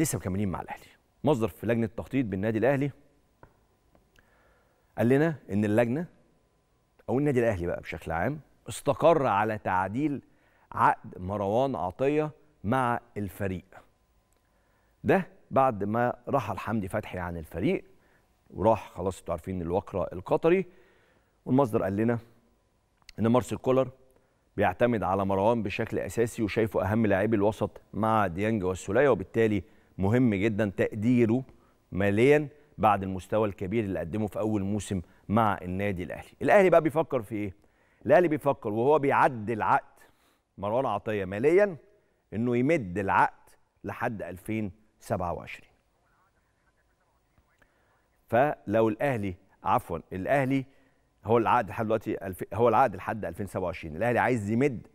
لسه مكملين مع الاهلي مصدر في لجنه التخطيط بالنادي الاهلي قال لنا ان اللجنه او النادي الاهلي بقى بشكل عام استقر على تعديل عقد مروان عطيه مع الفريق ده بعد ما رحل حمدي فتحي عن الفريق وراح خلاص انتوا عارفين الوقره القطري والمصدر قال لنا ان مارسيل كولر بيعتمد على مروان بشكل اساسي وشايفه اهم لاعبي الوسط مع ديانج والسوليه وبالتالي مهم جدا تقديره ماليا بعد المستوى الكبير اللي قدمه في اول موسم مع النادي الاهلي الاهلي بقى بيفكر في ايه الاهلي بيفكر وهو بيعدل عقد مروان عطيه ماليا انه يمد العقد لحد 2027 فلو الاهلي عفوا الاهلي هو العقد لحد دلوقتي هو العقد لحد 2027 الاهلي عايز يمد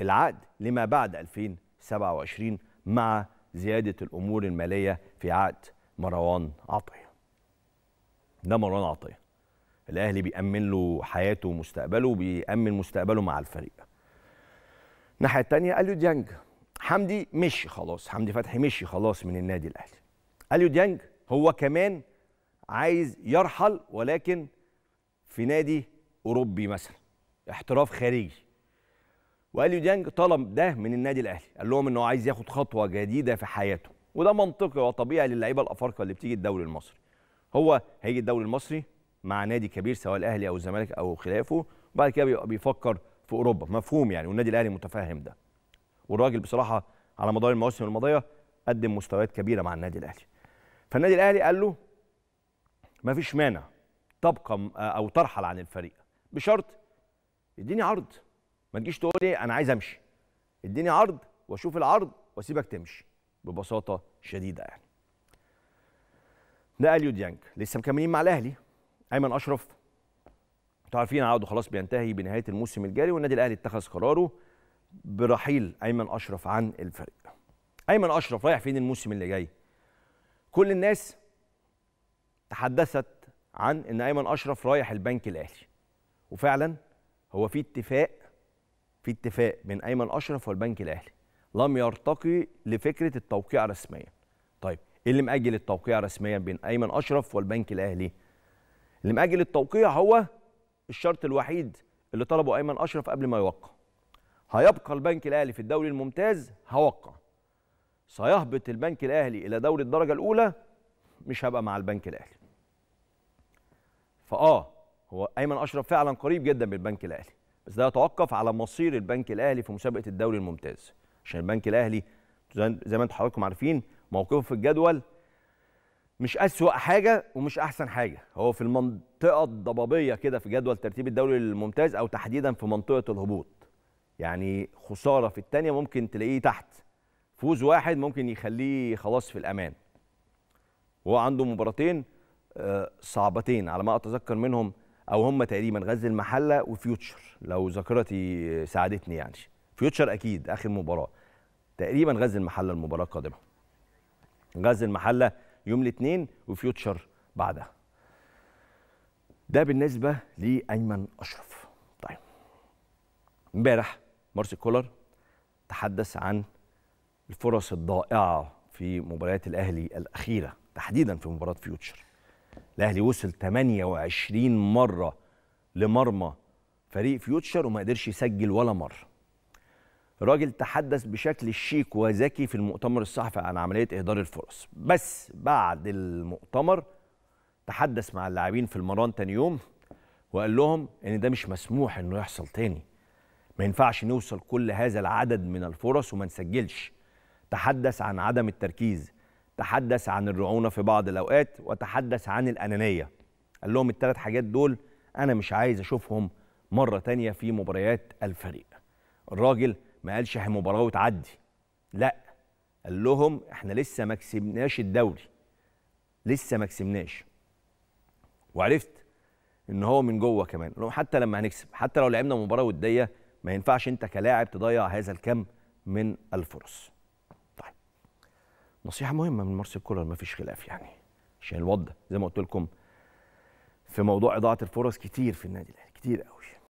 العقد لما بعد 2027 مع زيادة الأمور المالية في عقد مروان عطية ده مروان عطية الأهلي بيأمن له حياته ومستقبله وبيأمن مستقبله مع الفريق الناحية التانية أليو ديانج حمدي مشي خلاص حمدي فتحي مشي خلاص من النادي الأهلي أليو ديانج هو كمان عايز يرحل ولكن في نادي أوروبي مثلا احتراف خارجي واليو ديانج طلب ده من النادي الاهلي قال لهم ان هو عايز ياخد خطوه جديده في حياته وده منطقي وطبيعي للعيبه الافارقه اللي بتيجي الدوري المصري هو هيجي الدوري المصري مع نادي كبير سواء الاهلي او الزمالك او خلافه وبعد كده بيبقى بيفكر في اوروبا مفهوم يعني والنادي الاهلي متفهم ده والراجل بصراحه على مدار المواسم الماضيه قدم مستويات كبيره مع النادي الاهلي فالنادي الاهلي قال له مفيش مانع تبقى آه، او ترحل عن الفريق بشرط يديني عرض ما تجيش تقول لي إيه، انا عايز امشي اديني عرض واشوف العرض واسيبك تمشي ببساطه شديده يعني ده اليو ديانج لسه مكملين مع الاهلي ايمن اشرف انتوا عارفين عقده خلاص بينتهي بنهايه الموسم الجاري والنادي الاهلي اتخذ قراره برحيل ايمن اشرف عن الفريق ايمن اشرف رايح فين الموسم اللي جاي كل الناس تحدثت عن ان ايمن اشرف رايح البنك الاهلي وفعلا هو في اتفاق في اتفاق بين ايمن اشرف والبنك الاهلي لم يرتقي لفكره التوقيع رسميا طيب ايه اللي مأجل التوقيع رسميا بين ايمن اشرف والبنك الاهلي اللي مأجل التوقيع هو الشرط الوحيد اللي طلبه ايمن اشرف قبل ما يوقع هيبقى البنك الاهلي في الدوري الممتاز هوقع سيهبط البنك الاهلي الى دوري الدرجه الاولى مش هبقى مع البنك الاهلي فاه هو ايمن اشرف فعلا قريب جدا من البنك الاهلي بس ده يتوقف على مصير البنك الاهلي في مسابقه الدوري الممتاز عشان البنك الاهلي زي ما انتم حضراتكم عارفين موقفه في الجدول مش اسوأ حاجه ومش احسن حاجه هو في المنطقه الضبابيه كده في جدول ترتيب الدوري الممتاز او تحديدا في منطقه الهبوط يعني خساره في الثانيه ممكن تلاقيه تحت فوز واحد ممكن يخليه خلاص في الامان وهو عنده مباراتين آه، صعبتين على ما اتذكر منهم او هم تقريبا غزل المحله وفيوتشر لو ذاكرتي ساعدتني يعني فيوتشر اكيد اخر مباراه تقريبا غزل المحله المباراه القادمه غزل المحله يوم الاثنين وفيوتشر بعدها ده بالنسبه لايمن اشرف طيب امبارح مارسي كولر تحدث عن الفرص الضائعه في مباريات الاهلي الاخيره تحديدا في مباراه فيوتشر الاهلي وصل 28 مره لمرمى فريق فيوتشر وما قدرش يسجل ولا مره الراجل تحدث بشكل شيك وذكي في المؤتمر الصحفي عن عمليه اهدار الفرص بس بعد المؤتمر تحدث مع اللاعبين في المران تاني يوم وقال لهم ان ده مش مسموح انه يحصل تاني ما ينفعش نوصل كل هذا العدد من الفرص وما نسجلش تحدث عن عدم التركيز تحدث عن الرعونه في بعض الاوقات وتحدث عن الانانيه قال لهم الثلاث حاجات دول انا مش عايز اشوفهم مره تانية في مباريات الفريق الراجل ما قالش هي مباراه وتعدي لا قال لهم احنا لسه ما كسبناش الدوري لسه ما كسبناش وعرفت ان هو من جوه كمان لو حتى لما هنكسب حتى لو لعبنا مباراه وديه ما ينفعش انت كلاعب تضيع هذا الكم من الفرص نصيحه مهمه من مارسيل كولر ما فيش خلاف يعني عشان الوضع زي ما قلت لكم في موضوع اضاعه الفرص كتير في النادي الاهلي كتير قوي